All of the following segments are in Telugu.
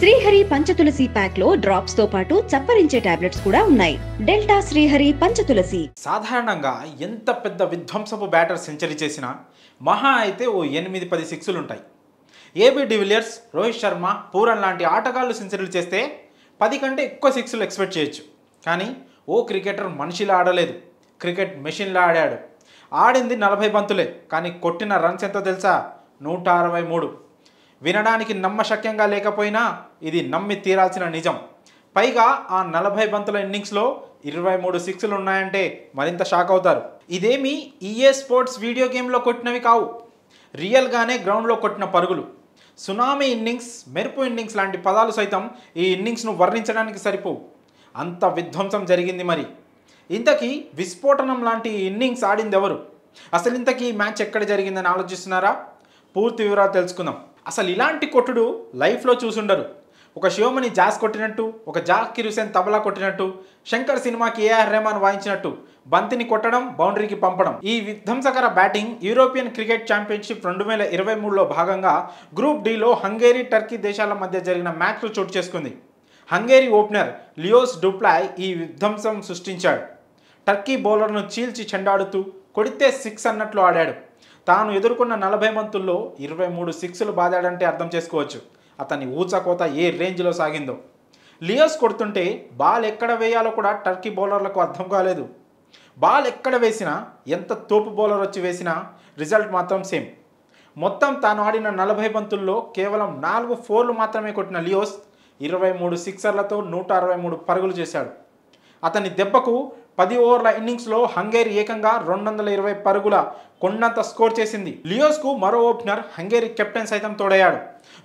శ్రీహరి పంచతులసి ప్యాక్ లో డ్రాప్స్ తో పాటు చప్పరించే టాబ్లెట్స్ కూడా ఉన్నాయి డెల్టా శ్రీహరి పంచతులసి సాధారణంగా ఎంత పెద్ద విధ్వంసపు బ్యాటర్ సెంచరీ చేసినా మహా అయితే ఓ ఎనిమిది పది సిక్స్లు ఉంటాయి ఏబీ డివిలియర్స్ రోహిత్ శర్మ పూరన్ లాంటి ఆటగాళ్లు సెంచరీలు చేస్తే పది కంటే ఎక్కువ సిక్స్లు ఎక్స్పెక్ట్ చేయొచ్చు కానీ ఓ క్రికెటర్ మనిషిలా ఆడలేదు క్రికెట్ మెషిన్లా ఆడాడు ఆడింది నలభై బంతులే కానీ కొట్టిన రన్స్ ఎంతో తెలుసా నూట అరవై మూడు వినడానికి నమ్మశక్యంగా లేకపోయినా ఇది నమ్మి తీరాల్సిన నిజం పైగా ఆ నలభై బంతుల ఇన్నింగ్స్లో ఇరవై మూడు సిక్స్లు ఉన్నాయంటే మరింత షాక్ అవుతారు ఇదేమి ఈఏ స్పోర్ట్స్ వీడియో గేమ్లో కొట్టినవి కావు రియల్గానే గ్రౌండ్లో కొట్టిన పరుగులు సునామీ ఇన్నింగ్స్ మెరుపు ఇన్నింగ్స్ లాంటి పదాలు సైతం ఈ ఇన్నింగ్స్ను వర్ణించడానికి సరిపోవు అంత విధ్వంసం జరిగింది మరి ఇంతకీ విస్ఫోటనం లాంటి ఇన్నింగ్స్ ఆడింది ఎవరు అసలు ఇంతకీ మ్యాచ్ ఎక్కడ జరిగిందని ఆలోచిస్తున్నారా పూర్తి వివరాలు తెలుసుకుందాం అసలు ఇలాంటి కొట్టుడు లైఫ్లో చూసుండరు ఒక శివమణి జాస్ కొట్టినట్టు ఒక జాకిర్ హుసేన్ తబలా కొట్టినట్టు శంకర్ సినిమాకి ఏఆర్ రెహమాన్ వాయించినట్టు బంతిని కొట్టడం బౌండరీకి పంపడం ఈ విధ్వంసకర బ్యాటింగ్ యూరోపియన్ క్రికెట్ ఛాంపియన్షిప్ రెండు వేల ఇరవై మూడులో భాగంగా గ్రూప్ డీలో హంగేరీ టర్కీ దేశాల మధ్య జరిగిన మ్యాచ్లో చోటు చేసుకుంది హంగేరీ ఓపెనర్ లియోస్ డుప్లాయ్ ఈ విధ్వంసం సృష్టించాడు టర్కీ బౌలర్ను చీల్చి చెండాడుతూ కొడితే సిక్స్ అన్నట్లు ఆడాడు తాను ఎదుర్కొన్న నలభై మంతుల్లో ఇరవై మూడు సిక్స్లు బాదాడంటే అర్థం చేసుకోవచ్చు అతని ఊచకోత ఏ రేంజ్లో సాగిందో లియోస్ కొడుతుంటే బాల్ ఎక్కడ వేయాలో కూడా టర్కీ బౌలర్లకు అర్థం కాలేదు బాల్ ఎక్కడ వేసినా ఎంత తోపు బౌలర్ వచ్చి వేసినా రిజల్ట్ మాత్రం సేమ్ మొత్తం తాను ఆడిన నలభై బంతుల్లో కేవలం నాలుగు ఫోర్లు మాత్రమే కొట్టిన లియోస్ ఇరవై మూడు సిక్సర్లతో నూట అరవై మూడు పరుగులు చేశాడు అతని దెబ్బకు పది ఓవర్ల ఇన్నింగ్స్లో హంగేరి ఏకంగా రెండు వందల ఇరవై పరుగుల కొండంత స్కోర్ చేసింది లియోస్కు మరో ఓపెనర్ హంగేరి కెప్టెన్ సైతం తోడయ్యాడు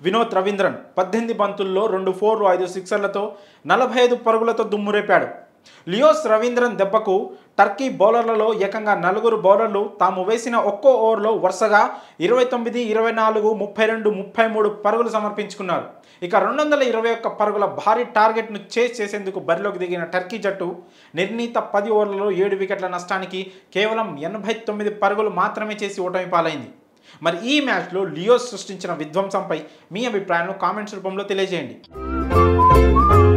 వినోద్ రవీంద్రన్ పద్దెనిమిది బంతుల్లో రెండు ఫోర్లు ఐదు సిక్సర్లతో నలభై ఐదు పరుగులతో దుమ్మురేపాడు లియోస్ రవీంద్రన్ దెబ్బకు టర్కీ బౌలర్లలో ఏకంగా నలుగురు బౌలర్లు తాము వేసిన ఒక్కో ఓవర్లో వరుసగా ఇరవై తొమ్మిది ఇరవై నాలుగు ముప్పై రెండు ముప్పై మూడు పరుగులు సమర్పించుకున్నారు ఇక రెండు వందల ఇరవై ఒక్క పరుగుల భారీ టార్గెట్ను చేజ్ చేసేందుకు బరిలోకి దిగిన టర్కీ జట్టు నిర్ణీత పది ఓవర్లలో ఏడు వికెట్ల నష్టానికి కేవలం ఎనభై తొమ్మిది పరుగులు మాత్రమే చేసి ఓటమి పాలైంది మరి ఈ మ్యాచ్లో లియోస్ సృష్టించిన విధ్వంసంపై మీ అభిప్రాయాలను కామెంట్స్ రూపంలో తెలియజేయండి